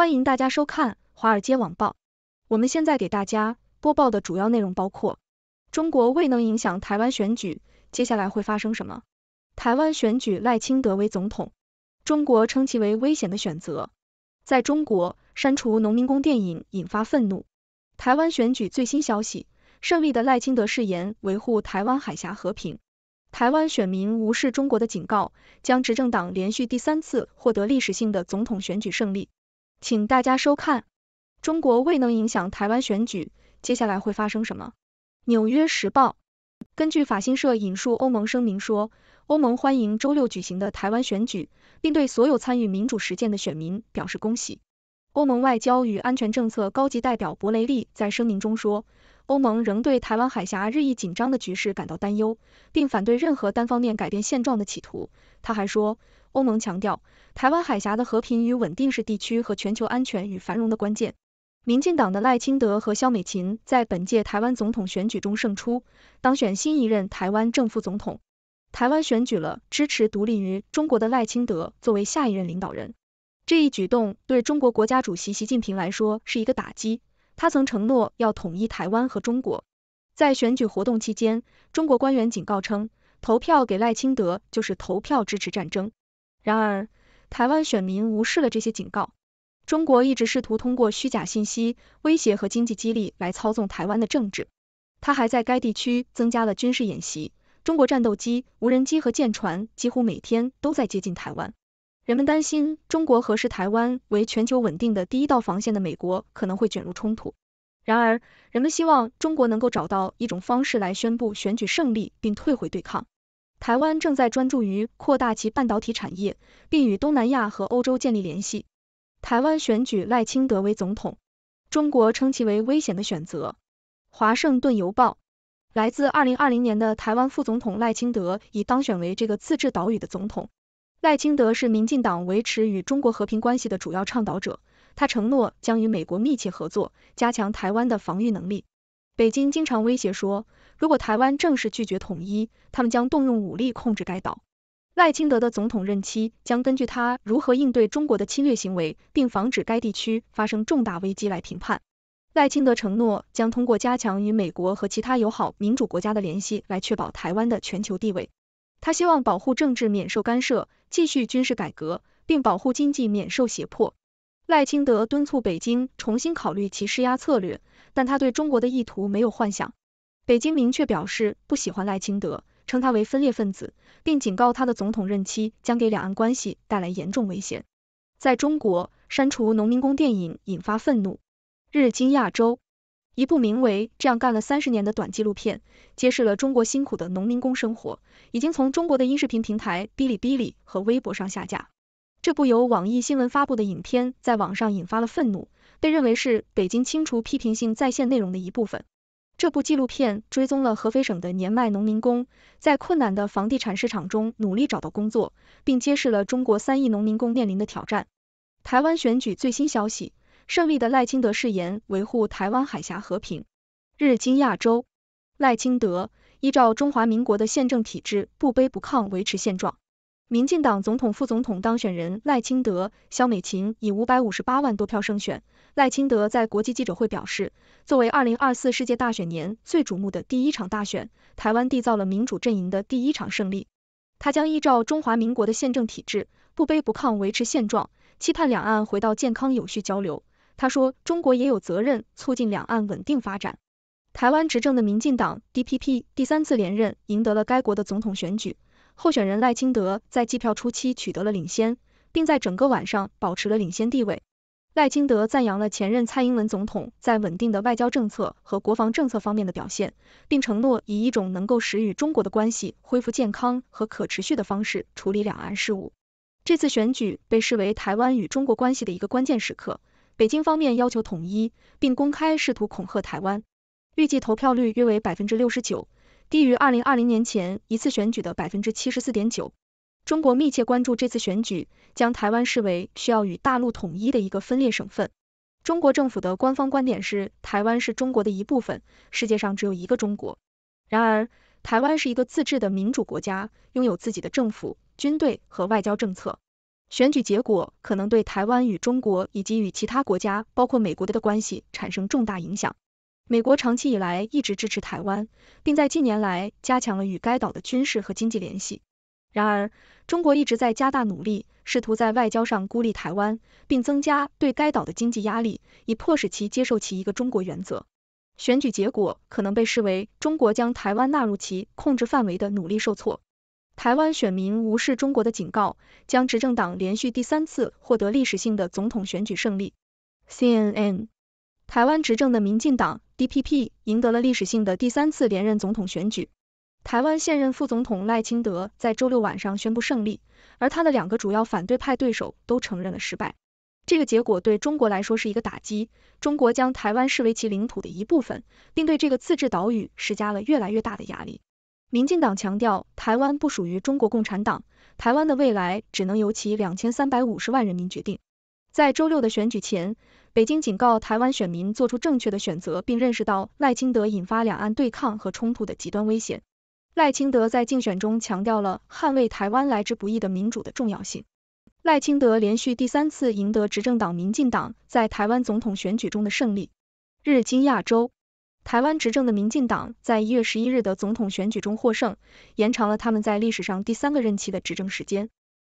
欢迎大家收看《华尔街网报》。我们现在给大家播报的主要内容包括：中国未能影响台湾选举，接下来会发生什么？台湾选举赖清德为总统，中国称其为危险的选择。在中国，删除农民工电影引发愤怒。台湾选举最新消息：胜利的赖清德誓言维护台湾海峡和平。台湾选民无视中国的警告，将执政党连续第三次获得历史性的总统选举胜利。请大家收看。中国未能影响台湾选举，接下来会发生什么？纽约时报根据法新社引述欧盟声明说，欧盟欢迎周六举行的台湾选举，并对所有参与民主实践的选民表示恭喜。欧盟外交与安全政策高级代表博雷利在声明中说，欧盟仍对台湾海峡日益紧张的局势感到担忧，并反对任何单方面改变现状的企图。他还说。欧盟强调，台湾海峡的和平与稳定是地区和全球安全与繁荣的关键。民进党的赖清德和肖美琴在本届台湾总统选举中胜出，当选新一任台湾正副总统。台湾选举了支持独立于中国的赖清德作为下一任领导人，这一举动对中国国家主席习近平来说是一个打击。他曾承诺要统一台湾和中国。在选举活动期间，中国官员警告称，投票给赖清德就是投票支持战争。然而，台湾选民无视了这些警告。中国一直试图通过虚假信息、威胁和经济激励来操纵台湾的政治。他还在该地区增加了军事演习，中国战斗机、无人机和舰船几乎每天都在接近台湾。人们担心，中国和视台湾为全球稳定的第一道防线的美国可能会卷入冲突。然而，人们希望中国能够找到一种方式来宣布选举胜利并退回对抗。台湾正在专注于扩大其半导体产业，并与东南亚和欧洲建立联系。台湾选举赖清德为总统，中国称其为危险的选择。华盛顿邮报来自二零二零年的台湾副总统赖清德已当选为这个自治岛屿的总统。赖清德是民进党维持与中国和平关系的主要倡导者，他承诺将与美国密切合作，加强台湾的防御能力。北京经常威胁说，如果台湾正式拒绝统一，他们将动用武力控制该岛。赖清德的总统任期将根据他如何应对中国的侵略行为，并防止该地区发生重大危机来评判。赖清德承诺将通过加强与美国和其他友好民主国家的联系来确保台湾的全球地位。他希望保护政治免受干涉，继续军事改革，并保护经济免受胁迫。赖清德敦促北京重新考虑其施压策略。但他对中国的意图没有幻想。北京明确表示不喜欢赖清德，称他为分裂分子，并警告他的总统任期将给两岸关系带来严重危险。在中国，删除农民工电影引发愤怒。日经亚洲，一部名为《这样干了三十年》的短纪录片，揭示了中国辛苦的农民工生活，已经从中国的音视频平台哔哩哔哩和微博上下架。这部由网易新闻发布的影片在网上引发了愤怒，被认为是北京清除批评性在线内容的一部分。这部纪录片追踪了合肥省的年迈农民工在困难的房地产市场中努力找到工作，并揭示了中国三亿农民工面临的挑战。台湾选举最新消息，胜利的赖清德誓言维护台湾海峡和平。日经亚洲，赖清德依照中华民国的宪政体制，不卑不亢维持现状。民进党总统、副总统当选人赖清德、肖美琴以五百五十八万多票胜选。赖清德在国际记者会表示，作为二零二四世界大选年最瞩目的第一场大选，台湾缔造了民主阵营的第一场胜利。他将依照中华民国的宪政体制，不卑不亢维持现状，期盼两岸回到健康有序交流。他说，中国也有责任促进两岸稳定发展。台湾执政的民进党 （DPP） 第三次连任，赢得了该国的总统选举。候选人赖清德在计票初期取得了领先，并在整个晚上保持了领先地位。赖清德赞扬了前任蔡英文总统在稳定的外交政策和国防政策方面的表现，并承诺以一种能够使与中国的关系恢复健康和可持续的方式处理两岸事务。这次选举被视为台湾与中国关系的一个关键时刻。北京方面要求统一，并公开试图恐吓台湾。预计投票率约为百分之六十九。低于二零二零年前一次选举的百分之七十四点九。中国密切关注这次选举，将台湾视为需要与大陆统一的一个分裂省份。中国政府的官方观点是台湾是中国的一部分，世界上只有一个中国。然而，台湾是一个自治的民主国家，拥有自己的政府、军队和外交政策。选举结果可能对台湾与中国以及与其他国家，包括美国的关系产生重大影响。美国长期以来一直支持台湾，并在近年来加强了与该岛的军事和经济联系。然而，中国一直在加大努力，试图在外交上孤立台湾，并增加对该岛的经济压力，以迫使其接受其一个中国原则。选举结果可能被视为中国将台湾纳入其控制范围的努力受挫。台湾选民无视中国的警告，将执政党连续第三次获得历史性的总统选举胜利。CNN，台湾执政的民进党。DPP 赢得了历史性的第三次连任总统选举。台湾现任副总统赖清德在周六晚上宣布胜利，而他的两个主要反对派对手都承认了失败。这个结果对中国来说是一个打击。中国将台湾视为其领土的一部分，并对这个自治岛屿施加了越来越大的压力。民进党强调，台湾不属于中国共产党，台湾的未来只能由其两千三百五十万人民决定。在周六的选举前，北京警告台湾选民做出正确的选择，并认识到赖清德引发两岸对抗和冲突的极端危险。赖清德在竞选中强调了捍卫台湾来之不易的民主的重要性。赖清德连续第三次赢得执政党民进党在台湾总统选举中的胜利。日经亚洲，台湾执政的民进党在一月十一日的总统选举中获胜，延长了他们在历史上第三个任期的执政时间。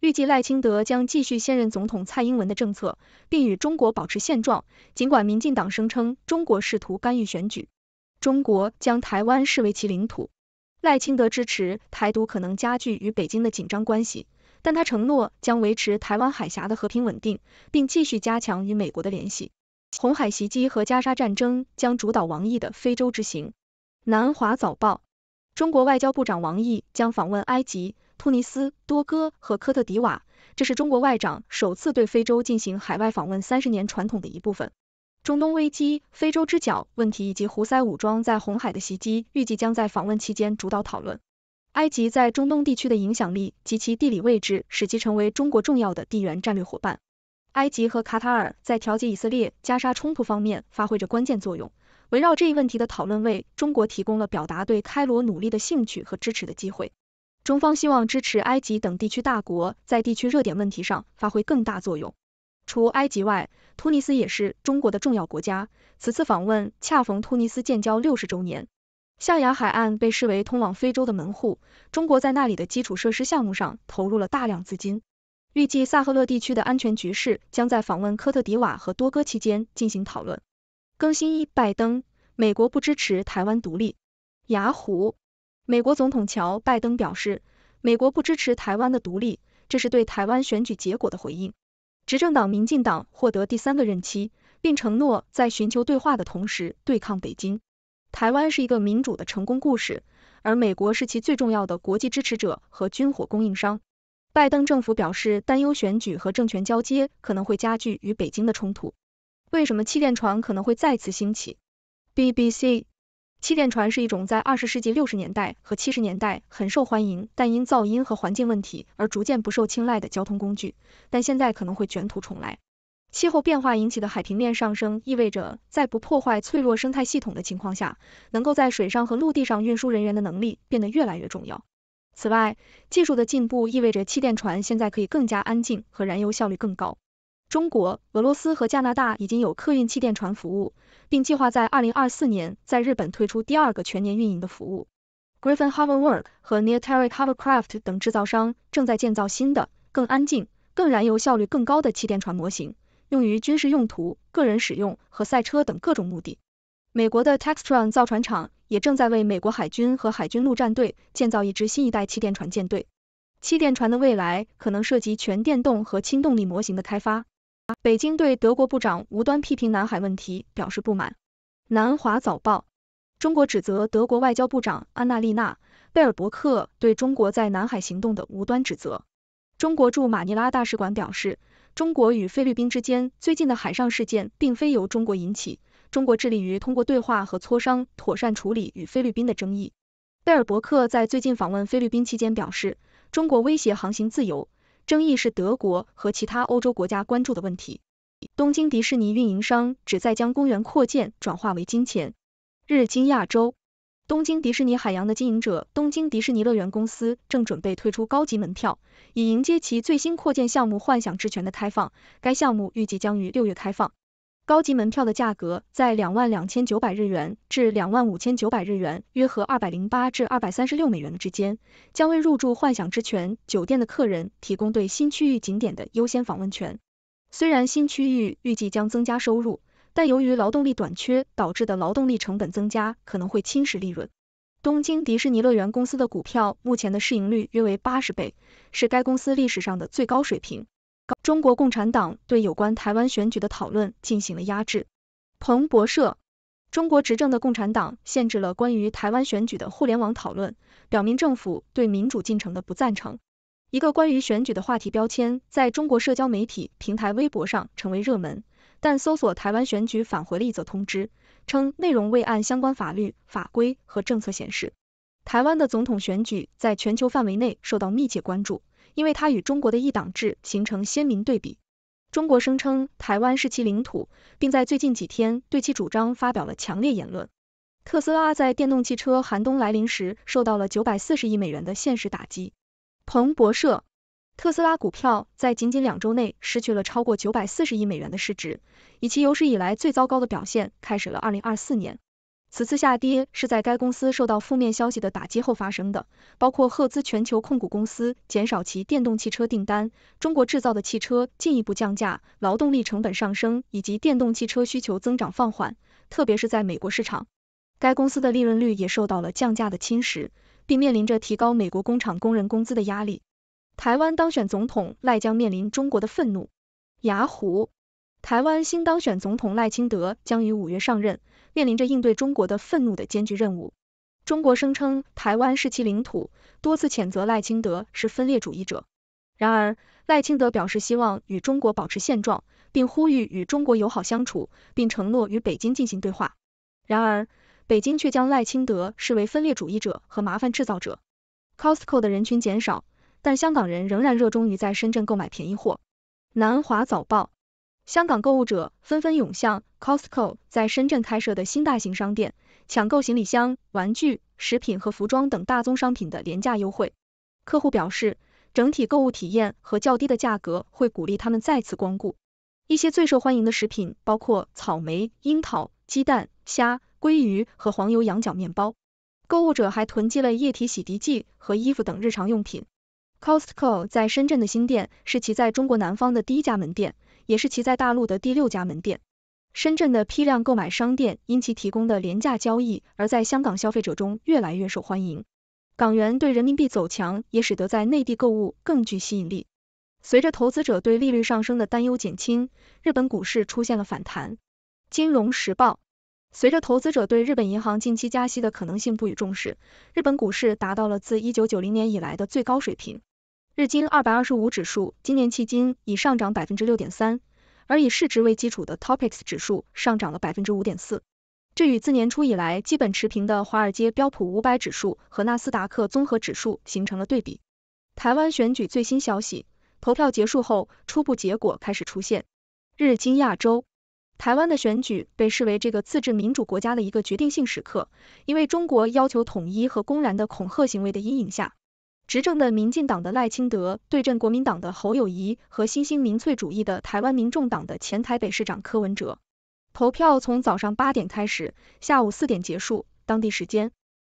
预计赖清德将继续现任总统蔡英文的政策，并与中国保持现状。尽管民进党声称中国试图干预选举，中国将台湾视为其领土。赖清德支持台独可能加剧与北京的紧张关系，但他承诺将维持台湾海峡的和平稳定，并继续加强与美国的联系。红海袭击和加沙战争将主导王毅的非洲之行。南华早报：中国外交部长王毅将访问埃及。突尼斯、多哥和科特迪瓦，这是中国外长首次对非洲进行海外访问三十年传统的一部分。中东危机、非洲之角问题以及胡塞武装在红海的袭击预计将在访问期间主导讨论。埃及在中东地区的影响力及其地理位置使其成为中国重要的地缘战略伙伴。埃及和卡塔尔在调解以色列加沙冲突方面发挥着关键作用，围绕这一问题的讨论为中国提供了表达对开罗努力的兴趣和支持的机会。中方希望支持埃及等地区大国在地区热点问题上发挥更大作用。除埃及外，突尼斯也是中国的重要国家。此次访问恰逢突尼斯建交六十周年。象牙海岸被视为通往非洲的门户，中国在那里的基础设施项目上投入了大量资金。预计萨赫勒地区的安全局势将在访问科特迪瓦和多哥期间进行讨论。更新一：拜登，美国不支持台湾独立。雅虎。美国总统乔·拜登表示，美国不支持台湾的独立，这是对台湾选举结果的回应。执政党民进党获得第三个任期，并承诺在寻求对话的同时对抗北京。台湾是一个民主的成功故事，而美国是其最重要的国际支持者和军火供应商。拜登政府表示，担忧选举和政权交接可能会加剧与北京的冲突。为什么气垫船可能会再次兴起？BBC。气垫船是一种在二十世纪六十年代和七十年代很受欢迎，但因噪音和环境问题而逐渐不受青睐的交通工具。但现在可能会卷土重来。气候变化引起的海平面上升意味着，在不破坏脆弱生态系统的情况下，能够在水上和陆地上运输人员的能力变得越来越重要。此外，技术的进步意味着气垫船现在可以更加安静和燃油效率更高。中国、俄罗斯和加拿大已经有客运气垫船服务，并计划在二零二四年在日本推出第二个全年运营的服务。Griffin Hoverwork 和 Near t e r y c Hovercraft 等制造商正在建造新的、更安静、更燃油效率更高的气垫船模型，用于军事用途、个人使用和赛车等各种目的。美国的 Textron 造船厂也正在为美国海军和海军陆战队建造一支新一代气垫船舰队。气垫船的未来可能涉及全电动和轻动力模型的开发。北京对德国部长无端批评南海问题表示不满。南华早报：中国指责德国外交部长安娜丽娜·贝尔伯克对中国在南海行动的无端指责。中国驻马尼拉大使馆表示，中国与菲律宾之间最近的海上事件并非由中国引起，中国致力于通过对话和磋商妥善处理与菲律宾的争议。贝尔伯克在最近访问菲律宾期间表示，中国威胁航行自由。争议是德国和其他欧洲国家关注的问题。东京迪士尼运营商旨在将公园扩建转化为金钱。日经亚洲，东京迪士尼海洋的经营者东京迪士尼乐园公司正准备推出高级门票，以迎接其最新扩建项目幻想之泉的开放。该项目预计将于六月开放。高级门票的价格在两万两千九百日元至两万五千九百日元，约合二百零八至二百三十六美元之间，将为入住幻想之泉酒店的客人提供对新区域景点的优先访问权。虽然新区域预计将增加收入，但由于劳动力短缺导致的劳动力成本增加可能会侵蚀利润。东京迪士尼乐园公司的股票目前的市盈率约为八十倍，是该公司历史上的最高水平。中国共产党对有关台湾选举的讨论进行了压制。彭博社：中国执政的共产党限制了关于台湾选举的互联网讨论，表明政府对民主进程的不赞成。一个关于选举的话题标签在中国社交媒体平台微博上成为热门，但搜索台湾选举返回了一则通知，称内容未按相关法律法规和政策显示。台湾的总统选举在全球范围内受到密切关注。因为它与中国的一党制形成鲜明对比。中国声称台湾是其领土，并在最近几天对其主张发表了强烈言论。特斯拉在电动汽车寒冬来临时受到了九百四十亿美元的现实打击。彭博社，特斯拉股票在仅仅两周内失去了超过九百四十亿美元的市值，以其有史以来最糟糕的表现开始了二零二四年。此次下跌是在该公司受到负面消息的打击后发生的，包括赫兹全球控股公司减少其电动汽车订单、中国制造的汽车进一步降价、劳动力成本上升以及电动汽车需求增长放缓，特别是在美国市场。该公司的利润率也受到了降价的侵蚀，并面临着提高美国工厂工人工资的压力。台湾当选总统赖将面临中国的愤怒。雅虎。台湾新当选总统赖清德将于五月上任，面临着应对中国的愤怒的艰巨任务。中国声称台湾是其领土，多次谴责赖清德是分裂主义者。然而，赖清德表示希望与中国保持现状，并呼吁与中国友好相处，并承诺与北京进行对话。然而，北京却将赖清德视为分裂主义者和麻烦制造者。Costco 的人群减少，但香港人仍然热衷于在深圳购买便宜货。南华早报。香港购物者纷纷涌向 Costco 在深圳开设的新大型商店，抢购行李箱、玩具、食品和服装等大宗商品的廉价优惠。客户表示，整体购物体验和较低的价格会鼓励他们再次光顾。一些最受欢迎的食品包括草莓、樱桃、鸡蛋、虾、鲑鱼和黄油羊角面包。购物者还囤积了液体洗涤剂和衣服等日常用品。Costco 在深圳的新店是其在中国南方的第一家门店。也是其在大陆的第六家门店。深圳的批量购买商店因其提供的廉价交易而在香港消费者中越来越受欢迎。港元对人民币走强也使得在内地购物更具吸引力。随着投资者对利率上升的担忧减轻，日本股市出现了反弹。金融时报，随着投资者对日本银行近期加息的可能性不予重视，日本股市达到了自一九九零年以来的最高水平。日经二百二十五指数今年迄今已上涨百分之六点三，而以市值为基础的 Topix 指数上涨了百分之五点四，这与自年初以来基本持平的华尔街标普五百指数和纳斯达克综合指数形成了对比。台湾选举最新消息，投票结束后，初步结果开始出现。日经亚洲，台湾的选举被视为这个自治民主国家的一个决定性时刻，因为中国要求统一和公然的恐吓行为的阴影下。执政的民进党的赖清德对阵国民党的侯友谊和新兴民粹主义的台湾民众党的前台北市长柯文哲。投票从早上八点开始，下午四点结束，当地时间。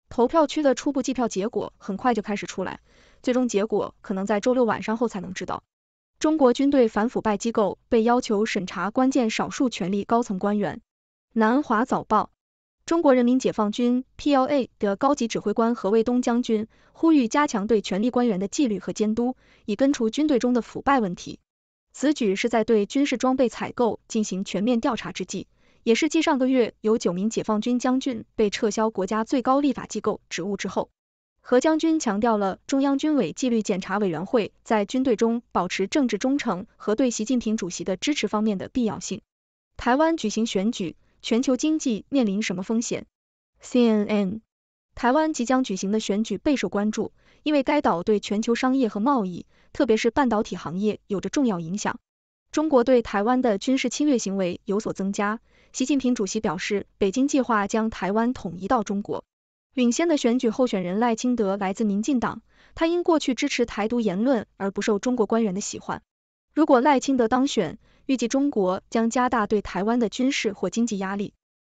投票区的初步计票结果很快就开始出来，最终结果可能在周六晚上后才能知道。中国军队反腐败机构被要求审查关键少数权力高层官员。南华早报。中国人民解放军 PLA 的高级指挥官何卫东将军呼吁加强对权力官员的纪律和监督，以根除军队中的腐败问题。此举是在对军事装备采购进行全面调查之际，也是继上个月有九名解放军将军被撤销国家最高立法机构职务之后。何将军强调了中央军委纪律检查委员会在军队中保持政治忠诚和对习近平主席的支持方面的必要性。台湾举行选举。全球经济面临什么风险？CNN。台湾即将举行的选举备受关注，因为该岛对全球商业和贸易，特别是半导体行业有着重要影响。中国对台湾的军事侵略行为有所增加。习近平主席表示，北京计划将台湾统一到中国。领先的选举候选人赖清德来自民进党，他因过去支持台独言论而不受中国官员的喜欢。如果赖清德当选，预计中国将加大对台湾的军事或经济压力，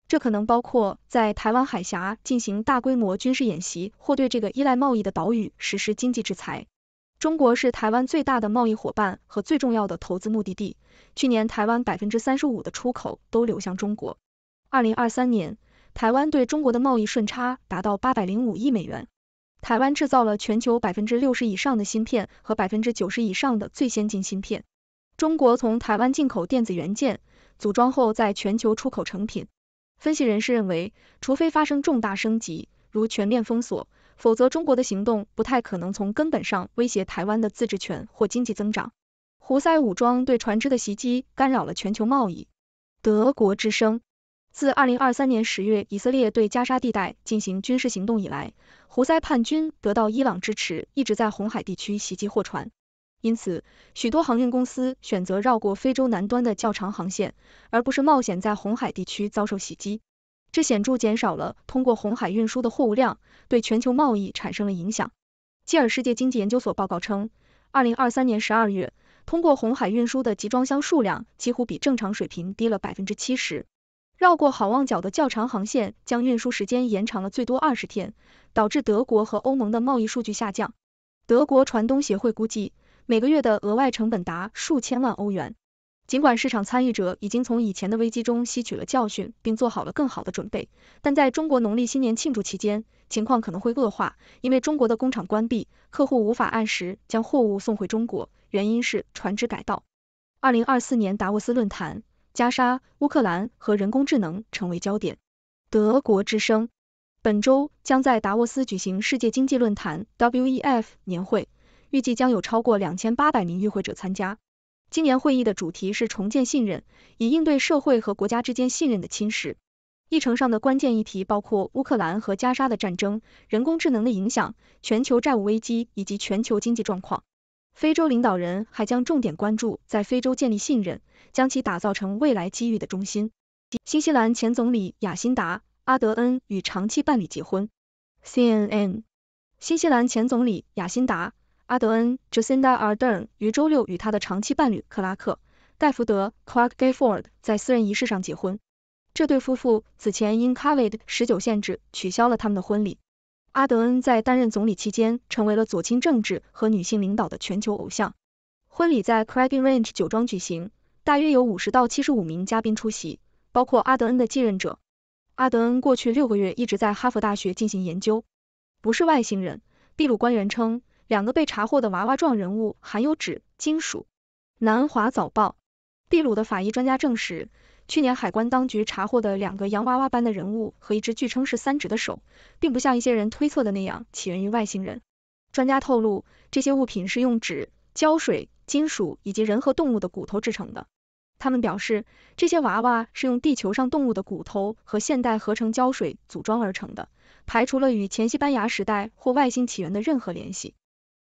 这可能包括在台湾海峡进行大规模军事演习或对这个依赖贸易的岛屿实施经济制裁。中国是台湾最大的贸易伙伴和最重要的投资目的地，去年台湾百分之三十五的出口都流向中国。二零二三年，台湾对中国的贸易顺差达到八百零五亿美元。台湾制造了全球百分之六十以上的芯片和百分之九十以上的最先进芯片。中国从台湾进口电子元件，组装后在全球出口成品。分析人士认为，除非发生重大升级，如全面封锁，否则中国的行动不太可能从根本上威胁台湾的自治权或经济增长。胡塞武装对船只的袭击干扰了全球贸易。德国之声：自二零二三年十月以色列对加沙地带进行军事行动以来，胡塞叛军得到伊朗支持，一直在红海地区袭击货船。因此，许多航运公司选择绕过非洲南端的较长航线，而不是冒险在红海地区遭受袭击。这显著减少了通过红海运输的货物量，对全球贸易产生了影响。基尔世界经济研究所报告称，二零二三年十二月，通过红海运输的集装箱数量几乎比正常水平低了百分之七十。绕过好望角的较长航线将运输时间延长了最多二十天，导致德国和欧盟的贸易数据下降。德国船东协会估计。每个月的额外成本达数千万欧元。尽管市场参与者已经从以前的危机中吸取了教训，并做好了更好的准备，但在中国农历新年庆祝期间，情况可能会恶化，因为中国的工厂关闭，客户无法按时将货物送回中国，原因是船只改道。二零二四年达沃斯论坛，加沙、乌克兰和人工智能成为焦点。德国之声，本周将在达沃斯举行世界经济论坛 （WEF） 年会。预计将有超过两千八百名与会者参加。今年会议的主题是重建信任，以应对社会和国家之间信任的侵蚀。议程上的关键议题包括乌克兰和加沙的战争、人工智能的影响、全球债务危机以及全球经济状况。非洲领导人还将重点关注在非洲建立信任，将其打造成未来机遇的中心。新西兰前总理雅辛达·阿德恩与长期伴侣结婚。CNN 新西兰前总理雅辛达。阿德恩 （Jacinda Ardern） 于周六与她的长期伴侣克拉克·盖福德 （Clark Gayford） 在私人仪式上结婚。这对夫妇此前因 COVID 十九限制取消了他们的婚礼。阿德恩在担任总理期间成为了左倾政治和女性领导的全球偶像。婚礼在 Craigie Range 酒庄举行，大约有五十到七十五名嘉宾出席，包括阿德恩的继任者。阿德恩过去六个月一直在哈佛大学进行研究。不是外星人，秘鲁官员称。两个被查获的娃娃状人物含有纸、金属。南华早报，秘鲁的法医专家证实，去年海关当局查获的两个洋娃娃般的人物和一只据称是三指的手，并不像一些人推测的那样起源于外星人。专家透露，这些物品是用纸、胶水、金属以及人和动物的骨头制成的。他们表示，这些娃娃是用地球上动物的骨头和现代合成胶水组装而成的，排除了与前西班牙时代或外星起源的任何联系。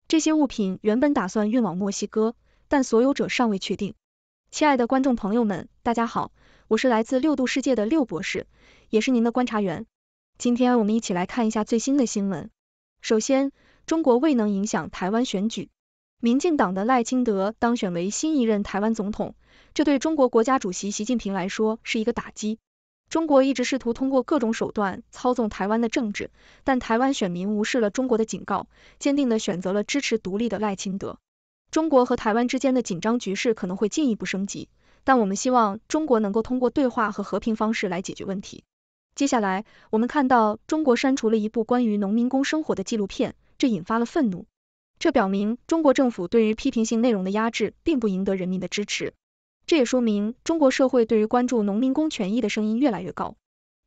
这些物品原本打算运往墨西哥，但所有者尚未确定。亲爱的观众朋友们，大家好，我是来自六度世界的六博士，也是您的观察员。今天我们一起来看一下最新的新闻。首先，中国未能影响台湾选举，民进党的赖清德当选为新一任台湾总统，这对中国国家主席习近平来说是一个打击。中国一直试图通过各种手段操纵台湾的政治，但台湾选民无视了中国的警告，坚定地选择了支持独立的赖清德。中国和台湾之间的紧张局势可能会进一步升级，但我们希望中国能够通过对话和和平方式来解决问题。接下来，我们看到中国删除了一部关于农民工生活的纪录片，这引发了愤怒。这表明中国政府对于批评性内容的压制，并不赢得人民的支持。这也说明中国社会对于关注农民工权益的声音越来越高。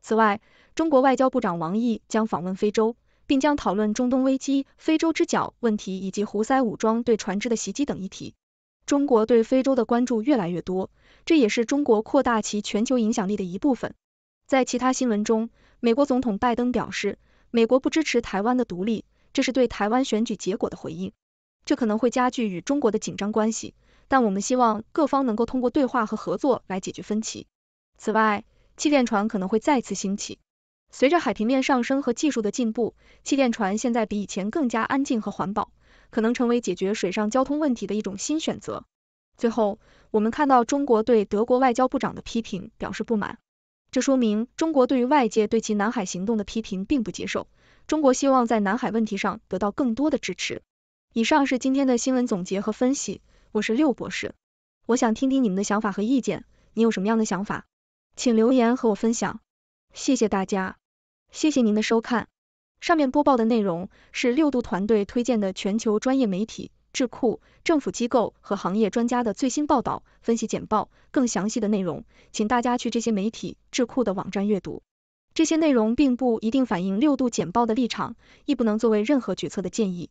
此外，中国外交部长王毅将访问非洲，并将讨论中东危机、非洲之角问题以及胡塞武装对船只的袭击等议题。中国对非洲的关注越来越多，这也是中国扩大其全球影响力的一部分。在其他新闻中，美国总统拜登表示，美国不支持台湾的独立，这是对台湾选举结果的回应。这可能会加剧与中国的紧张关系。但我们希望各方能够通过对话和合作来解决分歧。此外，气垫船可能会再次兴起，随着海平面上升和技术的进步，气垫船现在比以前更加安静和环保，可能成为解决水上交通问题的一种新选择。最后，我们看到中国对德国外交部长的批评表示不满，这说明中国对于外界对其南海行动的批评并不接受。中国希望在南海问题上得到更多的支持。以上是今天的新闻总结和分析。我是六博士，我想听听你们的想法和意见。你有什么样的想法，请留言和我分享。谢谢大家，谢谢您的收看。上面播报的内容是六度团队推荐的全球专业媒体、智库、政府机构和行业专家的最新报道、分析简报。更详细的内容，请大家去这些媒体、智库的网站阅读。这些内容并不一定反映六度简报的立场，亦不能作为任何决策的建议。